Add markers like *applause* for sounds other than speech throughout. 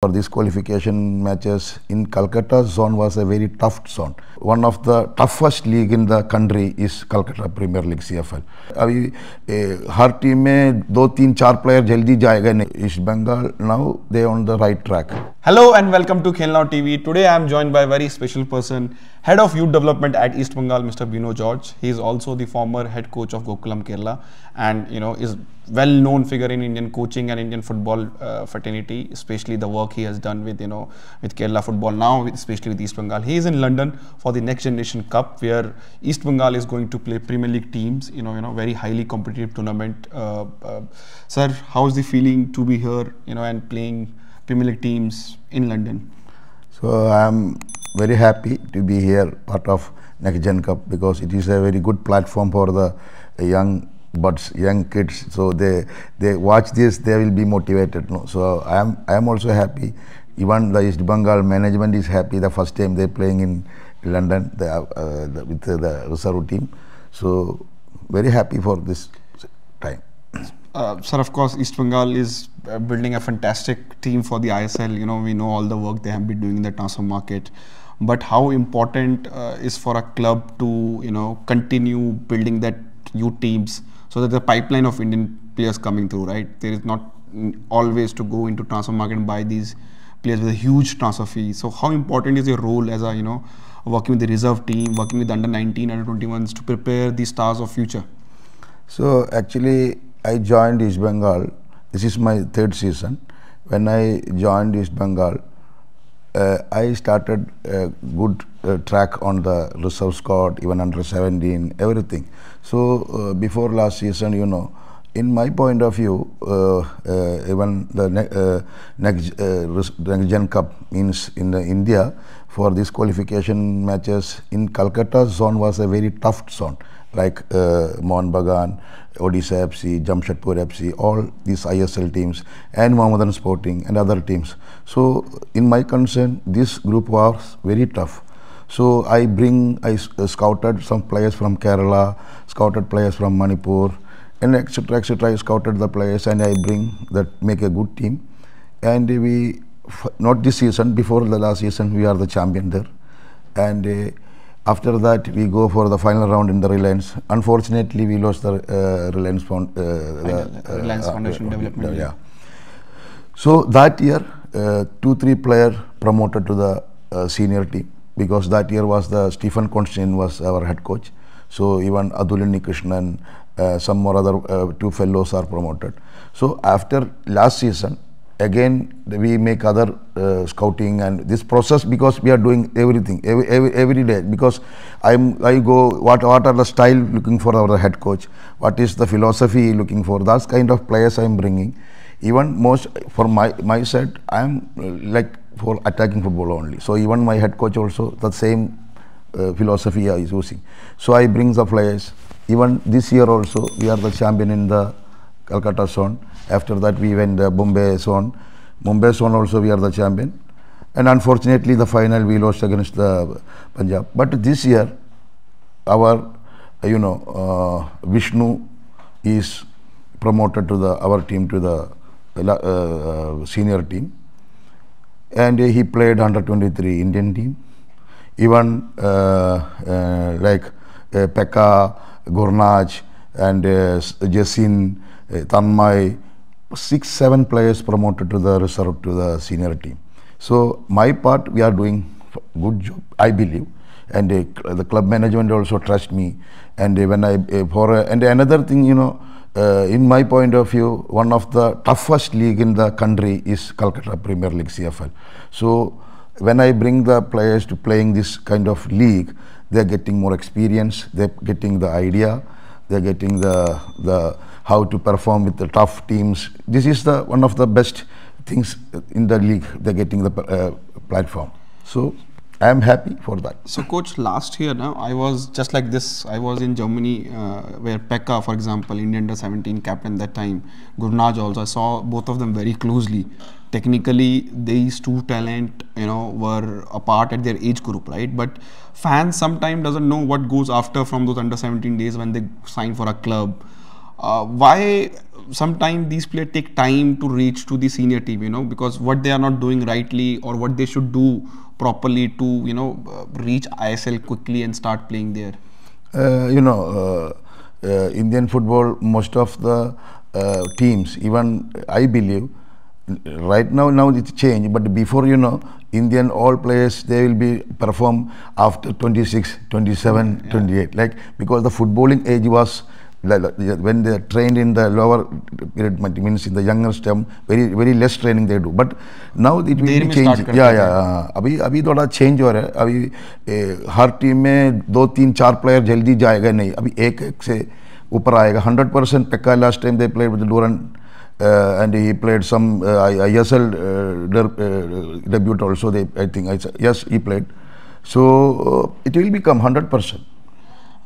For these qualification matches in Calcutta zone was a very tough zone. One of the toughest league in the country is Calcutta Premier League CFL. Her eh, team may do three, four players jaldi jayega East Bengal now they on the right track. Hello and welcome to Khelnao TV. Today I am joined by a very special person. Head of Youth Development at East Bengal, Mr. Bino George. He is also the former head coach of Gokulam Kerala and you know is well-known figure in Indian coaching and Indian football uh, fraternity, especially the work he has done with you know with Kerala football now, especially with East Bengal. He is in London for the Next Generation Cup, where East Bengal is going to play Premier League teams. You know, you know, very highly competitive tournament. Uh, uh, sir, how's the feeling to be here? You know, and playing Premier League teams in London. So I'm very happy to be here part of Next Gen Cup because it is a very good platform for the young buds, young kids. So they they watch this, they will be motivated. No? So I am I am also happy. Even the East Bengal management is happy. The first time they're playing in London uh, the, with the reserve team. So very happy for this time. Uh, sir, of course, East Bengal is uh, building a fantastic team for the ISL. You know, we know all the work they have been doing in the transfer market but how important uh, is for a club to you know continue building that new teams so that the pipeline of Indian players coming through, right? There is not always to go into transfer market and buy these players with a huge transfer fee. So how important is your role as a you know working with the reserve team, working with under 19, under 21s to prepare the stars of future? So actually, I joined East Bengal. This is my third season. When I joined East Bengal, uh, I started a good uh, track on the reserve squad, even under 17, everything. So uh, before last season, you know, in my point of view, uh, uh, even the ne next, next Gen Cup means in India for these qualification matches in Calcutta zone was a very tough zone like uh, Mohan Bagan, Odisha FC, Jamshedpur FC, all these ISL teams and Mohammedan Sporting and other teams. So in my concern, this group was very tough. So I bring, I uh, scouted some players from Kerala, scouted players from Manipur and etc. etc. I scouted the players and I bring that make a good team. And we, not this season, before the last season, we are the champion there. And uh, after that, we go for the final round in the Reliance. Unfortunately, we lost the uh, Reliance, Found, uh, the, uh, uh, Reliance Foundation uh, Development. yeah. So that year, uh, two three player promoted to the senior team because that year was the Stephen Constantine was our head coach. So even Adulini Krishnan, some more other two fellows are promoted. So after last season, again we make other uh, scouting and this process because we are doing everything every, every, every day because I'm I go what what are the style looking for our head coach what is the philosophy looking for that kind of players I'm bringing even most for my my set, I'm uh, like for attacking football only so even my head coach also the same uh, philosophy I is using so I bring the players even this year also we are the champion in the Calcutta zone after that, we went uh, Bombay on. Bombay on. also we are the champion. And unfortunately, the final we lost against the Punjab. But this year, our, you know, uh, Vishnu is promoted to the our team to the uh, uh, senior team. And he played 123 Indian team. Even uh, uh, like Pekka, Gurnaj, and uh, Jasin, uh, Tanmay, six, seven players promoted to the reserve to the senior team. So my part, we are doing good job, I believe. And uh, the club management also trust me. And uh, when I uh, for uh, and another thing, you know, uh, in my point of view, one of the toughest league in the country is Calcutta Premier League CFL. So when I bring the players to playing this kind of league, they're getting more experience. They're getting the idea. They're getting the the how to perform with the tough teams. This is the one of the best things in the league. They're getting the uh, platform. So I am happy for that. So, coach, last year now I was just like this. I was in Germany uh, where Pekka, for example, Indian under 17 captain that time, Gurnaj also. I saw both of them very closely. Technically, these two talent, you know, were apart at their age group, right? But fans sometimes doesn't know what goes after from those under 17 days when they sign for a club uh, why sometimes these players take time to reach to the senior team you know because what they are not doing rightly or what they should do properly to you know uh, reach ISL quickly and start playing there uh, you know uh, uh, Indian football most of the uh, teams even I believe right now now it's changed but before you know indian all players they will be perform after 26 27 yeah. 28 like because the footballing age was when they are trained in the lower grade means in the younger stem very very less training they do but now it will be yeah yeah, या abhi abhi thoda change ho raha hai abhi eh, har team mein do teen char player jaldi jayega nahi abhi ek ek se upar aayega 100% pekka last time they played with the duran uh, and he played some uh, ISL uh, der, uh, debut also. They, I think, i yes, he played. So uh, it will become 100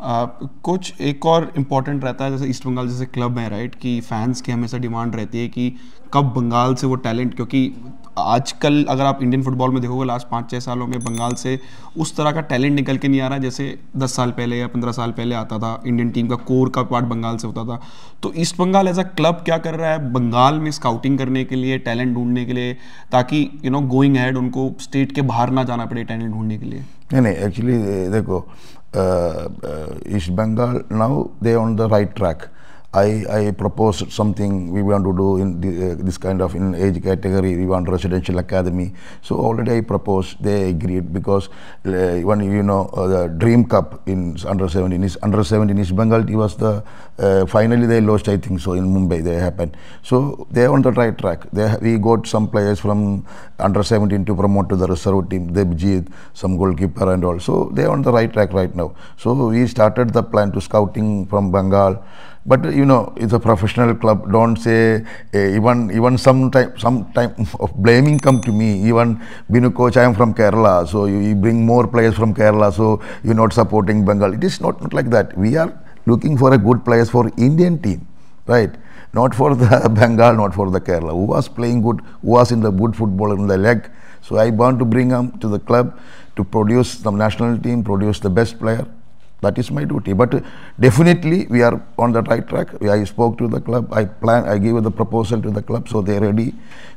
कुछ एक और important रहता है जैसे east Bengal जैसे club है right कि fans की हमेशा डिमांड रहती है कि कब बंगाल से वो टैलेंट क्योंकि आजकल अगर आप इंडियन फुटबॉल में देखोगे लास्ट पाँच छः सालों में बंगाल से उस तरह का टैलेंट निकल के नहीं आ रहा जैसे दस साल पहले या पंद्रह साल पहले आता था इंडियन टीम का कोर का पार्ट बंगाल से होता था तो East Bengal as a club क्या कर रहा है बंगाल में स्काउटिंग करने के लिए टैलेंट ढूंढने के लिए ताकि यू नो गोइंग हैड उनको स्टेट के बाहर ना जाना पड़े टैलेंट ढूंढने के लिए नहीं नहीं एक्चुअली देखो Uh, uh, East Bengal, now they are on the right track. I, I proposed something we want to do in the, uh, this kind of in age category, we want residential academy. So already I proposed, they agreed because uh, when you know uh, the Dream Cup in under 17 is under 17 East Bengal, it was the, uh, finally they lost I think so in Mumbai, they happened. So they are on the right track. They, we got some players from under 17 to promote to the reserve team, Debjit, some goalkeeper and all. So they are on the right track right now. So we started the plan to scouting from Bengal. But you know, it's a professional club. Don't say uh, even even some some time of blaming come to me. Even a coach, I am from Kerala, so you, you bring more players from Kerala, so you're not supporting Bengal. It is not, not like that. We are looking for a good players for Indian team, right? Not for the *laughs* Bengal, not for the Kerala. Who was playing good? Who was in the good football in the leg? So I want to bring them to the club to produce the national team, produce the best player. That is my duty. But definitely we are on the right track. I spoke to the club. I plan. I gave the proposal to the club, so they are ready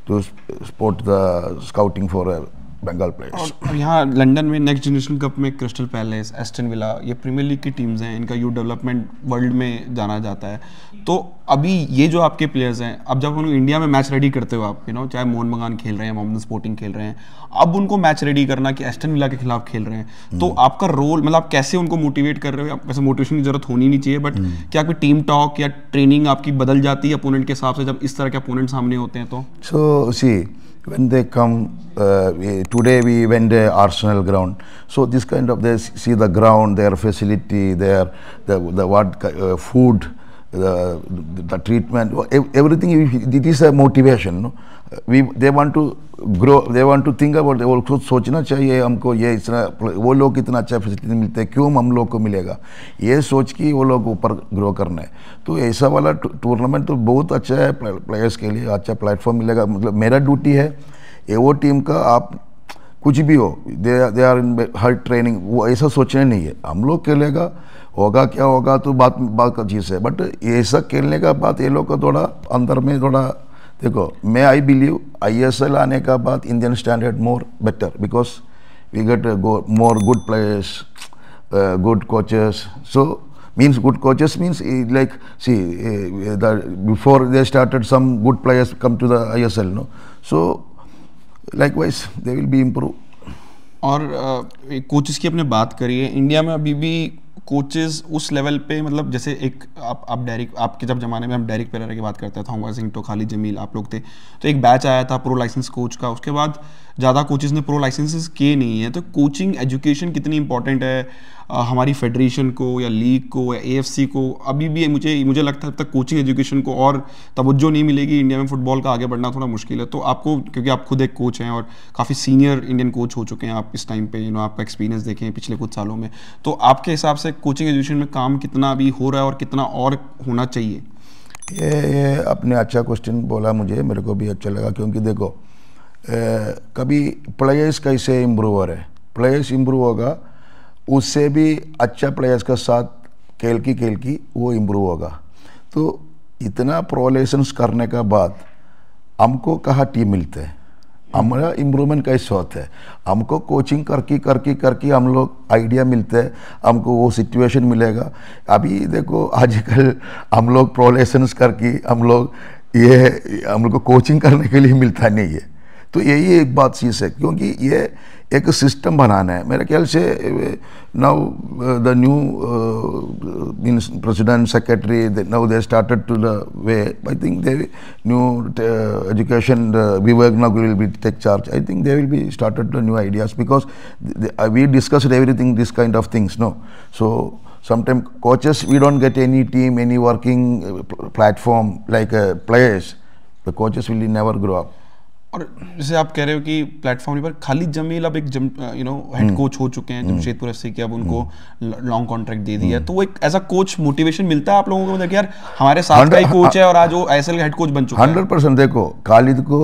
to support the scouting for a uh, Bengal players और यहाँ London में next generation cup में Crystal Palace Aston Villa ये Premier League की teams हैं इनका youth development world में जाना जाता है तो अभी ये जो आपके प्लेयर्स हैं अब जब उनको इंडिया में मैच रेडी करते हो आप यू नो चाहे मोहन बगान खेल रहे हैं मोहम्मद स्पोर्टिंग खेल रहे हैं अब उनको मैच रेडी करना कि एस्टन विला के खिलाफ खेल रहे हैं हम्म। तो आपका रोल मतलब आप कैसे उनको मोटिवेट कर रहे हो वैसे मोटिवेशन की जरूरत होनी नहीं चाहिए बट हम्म। क्या कोई टीम टॉक या ट्रेनिंग आपकी बदल जाती है अपोनेंट के हिसाब से जब इस तरह के अपोनेंट सामने होते हैं तो so so, see when they come uh, we, today we went to arsenal ground so this kind of they see the ground their facility their the, the what uh, food the, the treatment everything it is a motivation no? We they want to grow they want to think about वो खुद सोचना चाहिए हमको ये इतना वो लोग इतना अच्छा फैसिलिटी मिलते हैं क्यों हम लोग को मिलेगा ये सोच के वो लोग ऊपर ग्रो करना है तो ऐसा वाला टूर्नामेंट तो बहुत अच्छा है प्लेयर्स के लिए अच्छा प्लेटफॉर्म मिलेगा मतलब मेरा ड्यूटी है ये वो टीम का आप कुछ भी हो दे they are in her training वो ऐसा सोचना नहीं है हम लोग खेलेगा होगा क्या होगा तो बात बात का चीज़ है बट ऐसा खेलने का बात ये लोग का थोड़ा अंदर में थोड़ा देखो मैं I believe I S L आने का बाद Indian standard more better because we get more good players good coaches so means good coaches means like see before they started some good players come to the I S L no so likewise they will be improve और uh, coaches की अपने बात करिए India में अभी भी coaches उस level पे मतलब जैसे एक आप आप डायरेक्ट आपके जब जमाने में हम डायरेक्ट पेरर की बात करते थे थॉमस सिंह तो खाली जमील आप लोग थे तो एक बैच आया था प्रो लाइसेंस कोच का उसके बाद ज़्यादा कोचेज़ ने प्रो लाइसेंसेस किए नहीं हैं तो कोचिंग एजुकेशन कितनी इंपॉर्टेंट है आ, हमारी फेडरेशन को या लीग को या ए को अभी भी मुझे मुझे लगता है अब तक कोचिंग एजुकेशन को और तवज्जो नहीं मिलेगी इंडिया में फुटबॉल का आगे बढ़ना थोड़ा मुश्किल है तो आपको क्योंकि आप खुद एक कोच हैं और काफ़ी सीनियर इंडियन कोच हो चुके हैं आप इस टाइम पे यू नो आपका एक्सपीरियंस देखें पिछले कुछ सालों में तो आपके हिसाब से कोचिंग एजुकेशन में काम कितना अभी हो रहा है और कितना और होना चाहिए ये, ये आपने अच्छा क्वेश्चन बोला मुझे मेरे को भी अच्छा लगा क्योंकि देखो कभी प्लेयर्स कैसे इम्प्रूवर है प्लेयर्स इम्प्रूव होगा उससे भी अच्छा प्लेयर्स के साथ खेल की खेल की वो इम्प्रूव होगा तो इतना प्रोलेशंस करने का बाद हमको कहाँ टीम मिलते हैं हमारा इम्प्रूवमेंट कैसे होता है हमको कोचिंग करके करके करके हम लोग आइडिया मिलते हैं हमको वो सिचुएशन मिलेगा अभी देखो आजकल हम लोग प्रोलेशंस करके हम लोग ये हम लोग को कोचिंग करने के लिए मिलता नहीं है तो यही एक बात चीज़ है क्योंकि ये एक सिस्टम बनाना है मेरे ख्याल से now the new mean president secretary now they started to the way I think they new education Vivek now will be take charge I think they will be started to new ideas because we discussed everything this kind of things no so sometime coaches we don't get any team any working platform like players the coaches will never grow up और जैसे आप कह रहे हो कि platform पर खालिद जमील अब एक जम यू नो हेड कोच हो चुके हैं जमशेदपुर हम्म। एफ की अब उनको हम्म। लॉन्ग कॉन्ट्रैक्ट दे दिया हम्म। तो वो एक एज अ कोच मोटिवेशन मिलता है आप लोगों को मतलब यार हमारे साथ का ही कोच है और आज वो आई का हेड कोच बन चुका है हंड्रेड परसेंट देखो खालिद को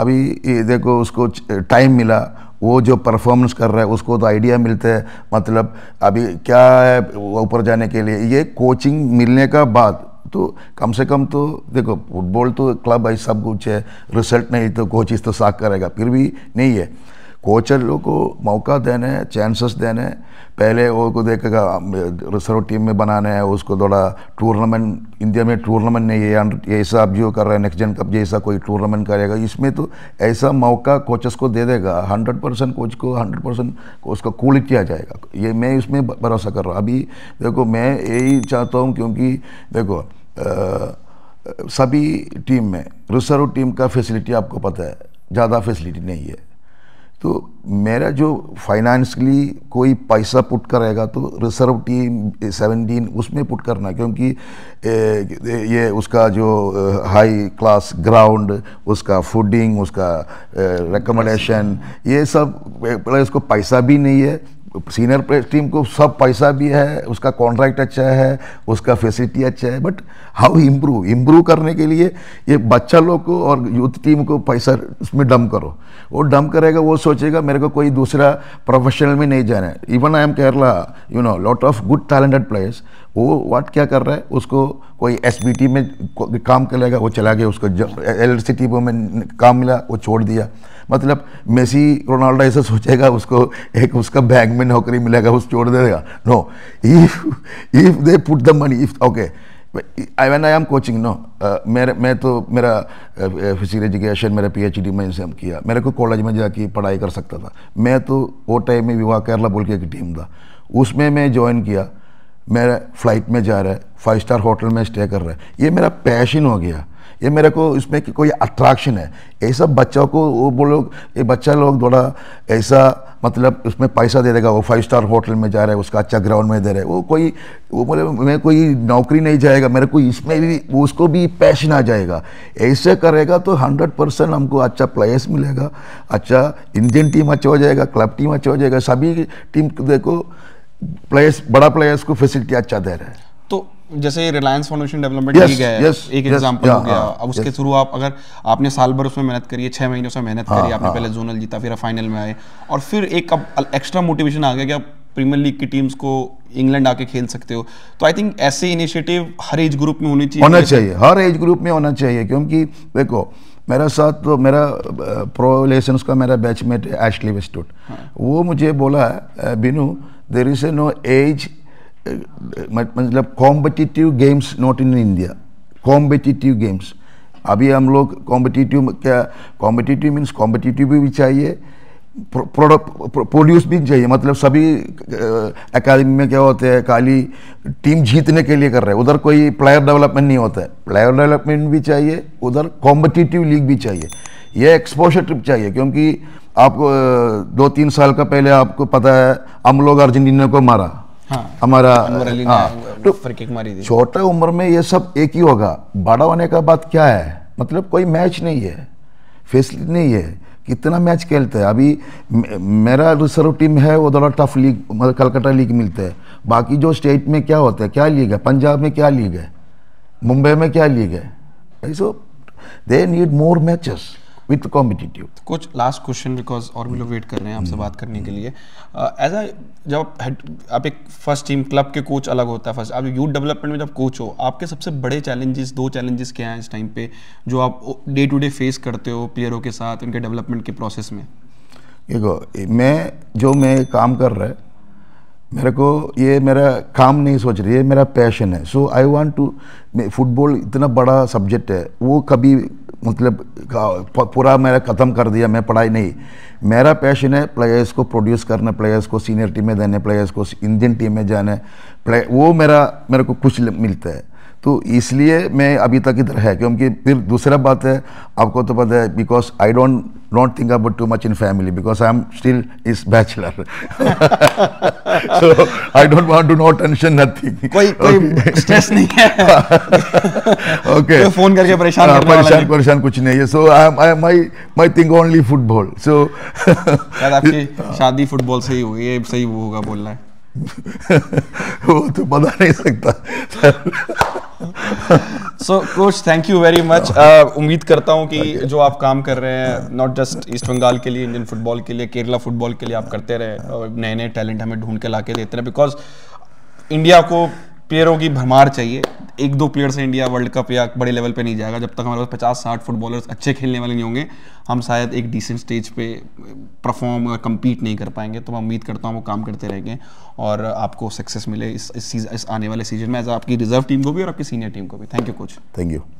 अभी देखो उसको टाइम मिला वो जो परफॉर्मेंस कर रहा है उसको तो आइडिया मिलता है मतलब अभी क्या है ऊपर जाने के लिए ये कोचिंग मिलने का बाद तो कम से कम तो देखो फुटबॉल तो क्लब है सब कुछ है रिजल्ट नहीं तो कोच इस तो साख करेगा फिर भी नहीं है कोचर लोग को मौका देने चांसेस देने पहले वो को देखेगा रिसर्व टीम में बनाने हैं उसको थोड़ा टूर्नामेंट इंडिया में टूर्नामेंट नहीं है ऐसा अब जो कर रहे हैं नेक्स्ट जन कप जैसा कोई टूर्नामेंट करेगा इसमें तो ऐसा मौका कोचेस को दे देगा हंड्रेड परसेंट कोच को हंड्रेड परसेंट उसका कूल किया जाएगा ये मैं इसमें भरोसा कर रहा हूँ अभी देखो मैं यही चाहता हूँ क्योंकि देखो सभी टीम में रिजर्व टीम का फैसिलिटी आपको पता है ज़्यादा फैसिलिटी नहीं है तो मेरा जो फाइनेंशली कोई पैसा पुट करेगा तो रिजर्व टीम सेवनटीन उसमें पुट करना क्योंकि ये उसका जो हाई क्लास ग्राउंड उसका फूडिंग उसका रिकमेंडेशन ये सब प्लस को पैसा भी नहीं है सीनियर टीम को सब पैसा भी है उसका कॉन्ट्रैक्ट अच्छा है उसका फैसिलिटी अच्छा है बट हाउ इम्प्रूव इम्प्रूव करने के लिए ये बच्चा लोग को और यूथ टीम को पैसा उसमें डम करो वो डम करेगा वो सोचेगा मेरे को कोई दूसरा प्रोफेशनल में नहीं जाना है even I am Kerala you know lot of good talented players वो वाट क्या कर रहा है उसको कोई एस में काम करेगा वो चला गया उसको एल सी में काम मिला वो छोड़ दिया मतलब मेसी रोनाल्डो ऐसा सोचेगा उसको एक उसका बैंक में नौकरी मिलेगा उस छोड़ देगा no if if they put the money if okay I when I am coaching no मेरे मैं तो मेरा फिजिकल uh, एजुकेशन uh, मेरा पीएचडी में इनसे हम किया मेरे को कॉलेज में जाके पढ़ाई कर सकता था मैं तो वो टाइम में विवाह केरला बोल के एक टीम था उसमें मैं ज्वाइन किया मेरा फ्लाइट में जा रहा है फाइव स्टार होटल में स्टे कर रहा है ये मेरा पैशन हो गया ये मेरे को इसमें कि कोई अट्रैक्शन है ऐसा बच्चों को वो बोलो ये बच्चा लोग थोड़ा ऐसा मतलब उसमें पैसा दे देगा वो फाइव स्टार होटल में जा रहा है उसका अच्छा ग्राउंड में दे रहा है वो कोई वो बोले मैं कोई नौकरी नहीं जाएगा मेरे को इसमें भी उसको भी पैशन आ जाएगा ऐसे करेगा तो हंड्रेड परसेंट हमको अच्छा प्लेयर्स मिलेगा अच्छा इंडियन टीम अच्छा हो जाएगा क्लब टीम अच्छा हो जाएगा सभी टीम देखो प्लेयर्स बड़ा प्लेयर्स को फैसिलिटी अच्छा दे रहे हैं तो जैसे Reliance Foundation development yes, league yes, एक एग्जांपल yes, हो गया yeah, अब उसके थ्रू आप अगर आपने साल भर उसमें मेहनत करी है छह महीने उसमें मेहनत करी हाँ, आपने हाँ। पहले जोनल जीता फिर फाइनल में आए और फिर एक अब एक्स्ट्रा मोटिवेशन आ गया कि आप प्रीमियर लीग की टीम्स को इंग्लैंड आके खेल सकते हो तो आई थिंक ऐसे इनिशिएटिव हर एज ग्रुप में होनी चाहिए होना चाहिए हर एज ग्रुप में होना चाहिए क्योंकि देखो मेरा साथ तो मेरा प्रो का मेरा बैचमेट एशली वेस्टवुड वो मुझे बोला Binu there is a no age uh, uh, मतलब competitive games not in India competitive games अभी हम लोग कॉम्पिटिटिव क्या कॉम्पिटिटिव मीन्स कॉम्पिटिटिव भी चाहिए प्रोडक्ट प्रोड्यूस भी चाहिए मतलब सभी एकेडमी uh, में क्या होते हैं खाली टीम जीतने के लिए कर रहे हैं उधर कोई प्लेयर डेवलपमेंट नहीं होता है प्लेयर डेवलपमेंट भी चाहिए उधर कॉम्पिटिटिव लीग भी चाहिए यह एक्सपोजर ट्रिप चाहिए क्योंकि आपको दो तीन साल का पहले आपको पता है हम लोग अर्जेंटीना को मारा हाँ। हमारा हाँ। तो छोटे उम्र में ये सब एक ही होगा बड़ा होने का बात क्या है मतलब कोई मैच नहीं है फैसलिटी नहीं है कितना मैच खेलते हैं अभी मेरा रिजर्व टीम है वो थोड़ा टफ लीग मतलब कलकत्ता लीग मिलते हैं बाकी जो स्टेट में क्या होता है क्या लीग है पंजाब में क्या लीग है मुंबई में क्या लीग है so they need more matches with competitive कुछ लास्ट क्वेश्चन बिकॉज और भी लोग वेट कर रहे हैं आपसे बात करने के लिए एज hmm. uh, अ जब आप एक फर्स्ट टीम क्लब के कोच अलग होता है फर्स्ट आप यूथ डेवलपमेंट में जब कोच हो आपके सबसे बड़े चैलेंजेस दो चैलेंजेस क्या हैं इस टाइम पे जो आप डे टू डे फेस करते हो प्लेयरों के साथ उनके डेवलपमेंट के प्रोसेस में देखो मैं जो मैं काम कर रहा है मेरे को ये मेरा काम नहीं सोच रही है मेरा पैशन है so I want to football इतना बड़ा सब्जेक्ट है वो कभी मतलब पूरा मेरा ख़त्म कर दिया मैं पढ़ाई नहीं मेरा पैशन है प्लेयर्स को प्रोड्यूस करना प्लेयर्स को सीनियर टीम में देने प्लेयर्स को इंडियन टीम में जाने वो मेरा मेरे को कुछ मिलता है तो इसलिए मैं अभी तक इधर है क्योंकि फिर दूसरा बात है आपको तो पता है because I don't not think about too much in family because I am still is bachelor so I don't want to no tension nothing कोई कोई स्ट्रेस नहीं है ओके *laughs* फोन करके परेशान हाँ, परेशान परेशान कुछ नहीं है so I my my think only football so शादी फुटबॉल से ही होगी सही वो होगा बोलना है वो तो बता नहीं सकता so coach thank you very much उम्मीद करता हूँ कि okay. जो आप काम कर रहे हैं नॉट जस्ट ईस्ट बंगाल के लिए इंडियन फुटबॉल के लिए केरला फुटबॉल के लिए आप करते रहे नए नए टैलेंट हमें ढूंढ के ला के देते रहे बिकॉज इंडिया को प्लेयरों की भरमार चाहिए एक दो प्लेयर से इंडिया वर्ल्ड कप या बड़े लेवल पे नहीं जाएगा जब तक हमारे पास पचास साठ फुटबॉलर्स अच्छे खेलने वाले नहीं होंगे हम शायद एक डिसेंट स्टेज पे परफॉर्म कम्पीट नहीं कर पाएंगे तो मैं उम्मीद करता हूँ वो काम करते रहेंगे और आपको सक्सेस मिले इस इस, इस आने वाले सीजन में एज आपकी रिजर्व टीम को भी और आपकी सीनियर टीम को भी thank you coach thank you